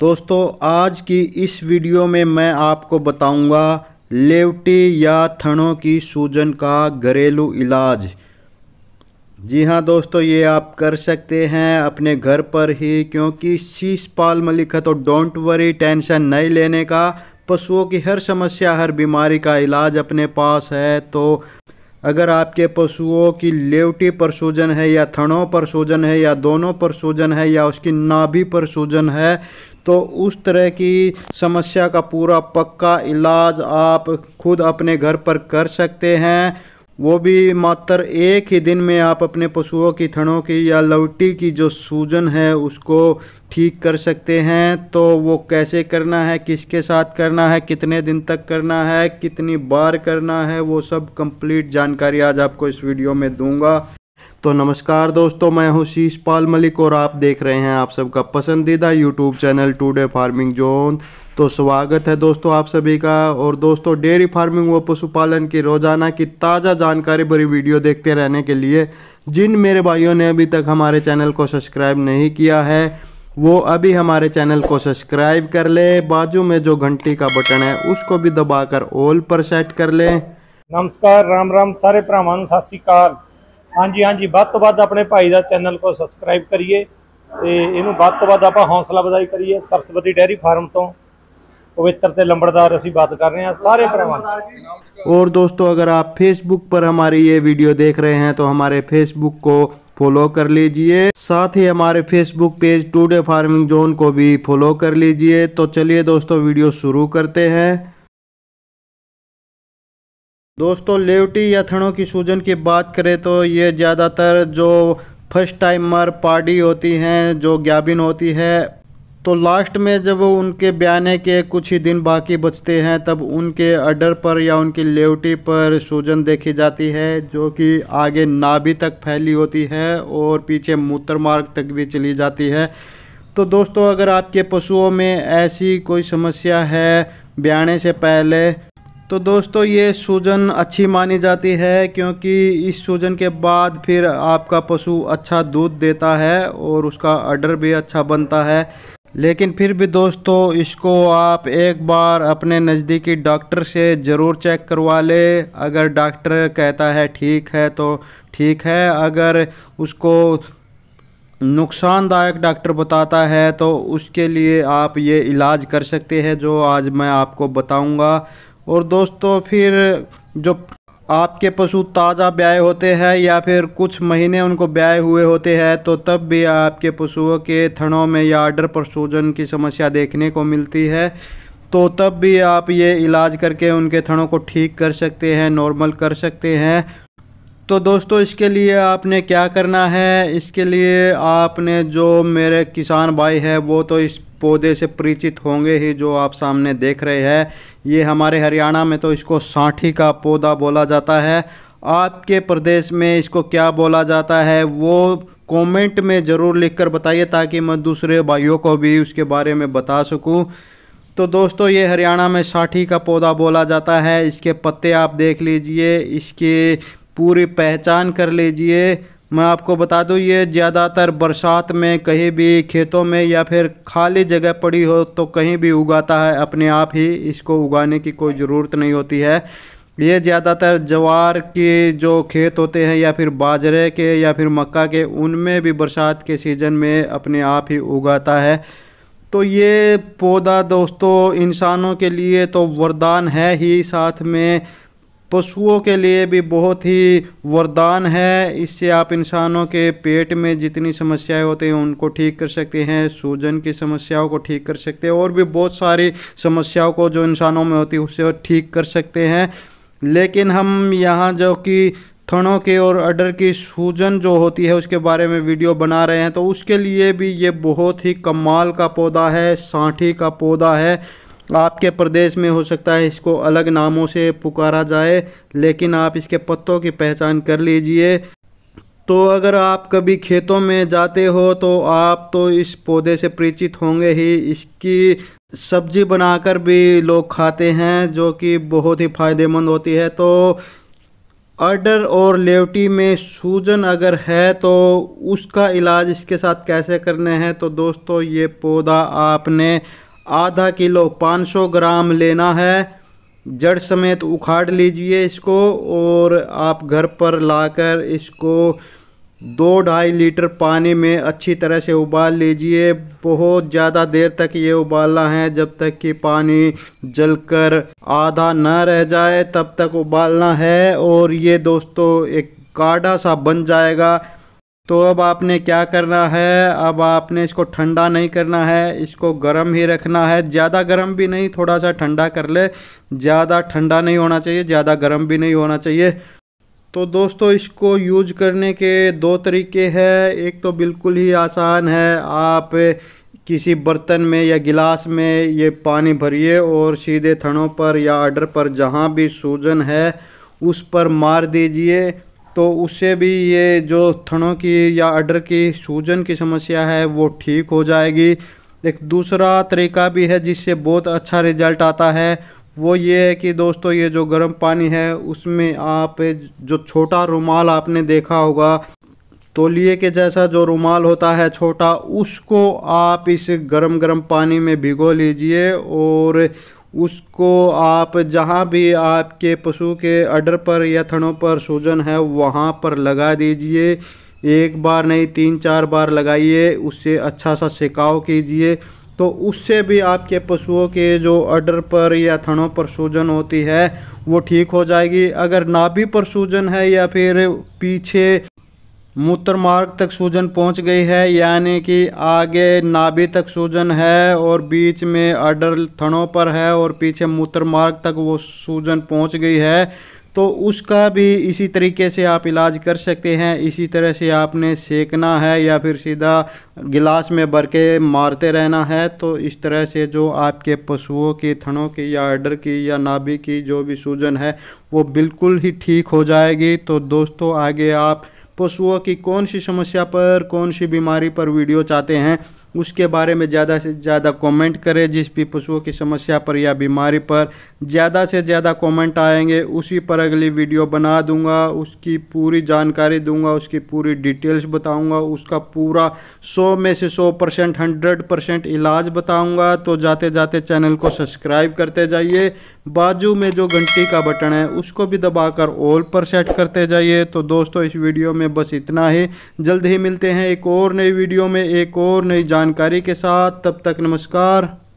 दोस्तों आज की इस वीडियो में मैं आपको बताऊंगा लेवटी या थनों की सूजन का घरेलू इलाज जी हाँ दोस्तों ये आप कर सकते हैं अपने घर पर ही क्योंकि शीश पाल लिखा तो डोंट वरी टेंशन नहीं लेने का पशुओं की हर समस्या हर बीमारी का इलाज अपने पास है तो अगर आपके पशुओं की लेवटी पर सूजन है या थनों पर सूजन है या दोनों पर सूजन है या उसकी नाभि पर सूजन है तो उस तरह की समस्या का पूरा पक्का इलाज आप खुद अपने घर पर कर सकते हैं वो भी मात्र एक ही दिन में आप अपने पशुओं की थनों की या लौटी की जो सूजन है उसको ठीक कर सकते हैं तो वो कैसे करना है किसके साथ करना है कितने दिन तक करना है कितनी बार करना है वो सब कंप्लीट जानकारी आज आपको इस वीडियो में दूंगा तो नमस्कार दोस्तों मैं हूं शीश पाल मलिक और आप देख रहे हैं आप सबका पसंदीदा YouTube channel today farming zone तो स्वागत है दोस्तों आप सभी का और दोस्तों डेयरी फार्मिंग व पशुपालन की रोज़ाना की ताज़ा जानकारी भरी वीडियो देखते रहने के लिए जिन मेरे भाइयों ने अभी तक हमारे चैनल को सब्सक्राइब नहीं किया है वो अभी हमारे चैनल को सब्सक्राइब कर ले बाजू में जो घंटी का बटन है उसको भी दबाकर ऑल पर सेट कर लें नमस्कार राम राम सारे भ्रावान सत श्रीकाल ਹਾਂਜੀ ਹਾਂਜੀ ਵੱਧ ਤੋਂ ਵੱਧ ਆਪਣੇ अपने भाई का चैनल को सबसक्राइब करिए इनू ਵੱਧ तो ਵੱਧ ਆਪਾਂ ਹੌਸਲਾ ਵਧਾਈ ਕਰੀਏ ਸਰਸਵਤੀ ਡੈਰੀ ਫਾਰਮ ਤੋਂ पवित्र तो लंबड़दार असी बात कर रहे हैं सारे भावों और दोस्तों अगर आप फेसबुक पर हमारी ये वीडियो देख रहे हैं तो हमारे फेसबुक को फॉलो कर लीजिए साथ ही हमारे Facebook page today farming zone को भी फॉलो कर लीजिए तो चलिए दोस्तों वीडियो शुरू करते हैं दोस्तों लेवटी या थनों की सूजन की बात करें तो ये ज़्यादातर जो फर्स्ट टाइमर पार्टी होती हैं जो ग्याबिन होती है तो लास्ट में जब उनके ब्याने के कुछ ही दिन बाकी बचते हैं तब उनके अडर पर या उनकी लेवटी पर सूजन देखी जाती है जो कि आगे नाभि तक फैली होती है और पीछे मूत्र मार्ग तक भी चली जाती है तो दोस्तों अगर आपके पशुओं में ऐसी कोई समस्या है ब्याने से पहले तो दोस्तों ये सूजन अच्छी मानी जाती है क्योंकि इस सूजन के बाद फिर आपका पशु अच्छा दूध देता है और उसका अर्डर भी अच्छा बनता है लेकिन फिर भी दोस्तों इसको आप एक बार अपने नज़दीकी डॉक्टर से ज़रूर चेक करवा ले अगर डॉक्टर कहता है ठीक है तो ठीक है अगर उसको नुकसानदायक डॉक्टर बताता है तो उसके लिए आप ये इलाज कर सकते हैं जो आज मैं आपको बताऊंगा और दोस्तों फिर जो आपके पशु ताज़ा ब्याह होते हैं या फिर कुछ महीने उनको ब्याय हुए होते हैं तो तब भी आपके पशुओं के थनों में याडर पर सूजन की समस्या देखने को मिलती है तो तब भी आप ये इलाज करके उनके थनों को ठीक कर सकते हैं नॉर्मल कर सकते हैं तो दोस्तों इसके लिए आपने क्या करना है इसके लिए आपने जो मेरे किसान भाई है वो तो इस पौधे से परिचित होंगे ही जो आप सामने देख रहे हैं ये हमारे हरियाणा में तो इसको साठी का पौधा बोला जाता है आपके प्रदेश में इसको क्या बोला जाता है वो कमेंट में ज़रूर लिखकर बताइए ताकि मैं दूसरे भाइयों को भी उसके बारे में बता सकूं तो दोस्तों ये हरियाणा में साठी का पौधा बोला जाता है इसके पत्ते आप देख लीजिए इसकी पूरी पहचान कर लीजिए मैं आपको बता दूं ये ज़्यादातर बरसात में कहीं भी खेतों में या फिर खाली जगह पड़ी हो तो कहीं भी उगाता है अपने आप ही इसको उगाने की कोई ज़रूरत नहीं होती है ये ज़्यादातर जवार के जो खेत होते हैं या फिर बाजरे के या फिर मक्का के उनमें भी बरसात के सीज़न में अपने आप ही उगाता है तो ये पौधा दोस्तों इंसानों के लिए तो वरदान है ही साथ में पशुओं के लिए भी बहुत ही वरदान है इससे आप इंसानों के पेट में जितनी समस्याएं होती हैं उनको ठीक कर सकते हैं सूजन की समस्याओं को ठीक कर सकते हैं और भी बहुत सारी समस्याओं को जो इंसानों में होती है उसे ठीक कर सकते हैं लेकिन हम यहाँ जो कि थनों के और अडर की सूजन जो होती है उसके बारे में वीडियो बना रहे हैं तो उसके लिए भी ये बहुत ही कमाल का पौधा है साठी का पौधा है आपके प्रदेश में हो सकता है इसको अलग नामों से पुकारा जाए लेकिन आप इसके पत्तों की पहचान कर लीजिए तो अगर आप कभी खेतों में जाते हो तो आप तो इस पौधे से परिचित होंगे ही इसकी सब्जी बनाकर भी लोग खाते हैं जो कि बहुत ही फ़ायदेमंद होती है तो अर्डर और लेवटी में सूजन अगर है तो उसका इलाज इसके साथ कैसे करने हैं तो दोस्तों ये पौधा आपने आधा किलो 500 ग्राम लेना है जड़ समेत उखाड़ लीजिए इसको और आप घर पर लाकर इसको दो ढाई लीटर पानी में अच्छी तरह से उबाल लीजिए बहुत ज़्यादा देर तक ये उबालना है जब तक कि पानी जलकर आधा ना रह जाए तब तक उबालना है और ये दोस्तों एक काढ़ा सा बन जाएगा तो अब आपने क्या करना है अब आपने इसको ठंडा नहीं करना है इसको गर्म ही रखना है ज़्यादा गर्म भी नहीं थोड़ा सा ठंडा कर ले ज़्यादा ठंडा नहीं होना चाहिए ज़्यादा गर्म भी नहीं होना चाहिए तो दोस्तों इसको यूज करने के दो तरीके हैं एक तो बिल्कुल ही आसान है आप किसी बर्तन में या गिलास में ये पानी भरिए और सीधे थनों पर या आर्डर पर जहाँ भी सूजन है उस पर मार दीजिए तो उससे भी ये जो थनों की या अडर की सूजन की समस्या है वो ठीक हो जाएगी एक दूसरा तरीका भी है जिससे बहुत अच्छा रिजल्ट आता है वो ये है कि दोस्तों ये जो गर्म पानी है उसमें आप जो छोटा रुमाल आपने देखा होगा तोलिए के जैसा जो रुमाल होता है छोटा उसको आप इस गर्म गर्म पानी में भिगो लीजिए और उसको आप जहाँ भी आपके पशु के अडर पर या थनों पर सूजन है वहाँ पर लगा दीजिए एक बार नहीं तीन चार बार लगाइए उससे अच्छा सा सिकाव कीजिए तो उससे भी आपके पशुओं के जो अडर पर या थनों पर सूजन होती है वो ठीक हो जाएगी अगर नाभि पर सूजन है या फिर पीछे मूत्र मार्ग तक सूजन पहुंच गई है यानी कि आगे नाभि तक सूजन है और बीच में अडर थनों पर है और पीछे मूत्र मार्ग तक वो सूजन पहुंच गई है तो उसका भी इसी तरीके से आप इलाज कर सकते हैं इसी तरह से आपने सेकना है या फिर सीधा गिलास में भर के मारते रहना है तो इस तरह से जो आपके पशुओं की थनों की या अडर की या नाभि की जो भी सूजन है वो बिल्कुल ही ठीक हो जाएगी तो दोस्तों आगे आप पशुओं की कौन सी समस्या पर कौन सी बीमारी पर वीडियो चाहते हैं उसके बारे में ज़्यादा से ज़्यादा कमेंट करें जिस भी पशुओं की समस्या पर या बीमारी पर ज़्यादा से ज़्यादा कमेंट आएंगे उसी पर अगली वीडियो बना दूंगा उसकी पूरी जानकारी दूंगा उसकी पूरी डिटेल्स बताऊंगा उसका पूरा 100 में से 100 परसेंट हंड्रेड परसेंट इलाज बताऊंगा तो जाते जाते चैनल को सब्सक्राइब करते जाइए बाजू में जो घंटी का बटन है उसको भी दबाकर ऑल पर सेट करते जाइए तो दोस्तों इस वीडियो में बस इतना ही जल्द ही मिलते हैं एक और नई वीडियो में एक और नई जानकारी के साथ तब तक नमस्कार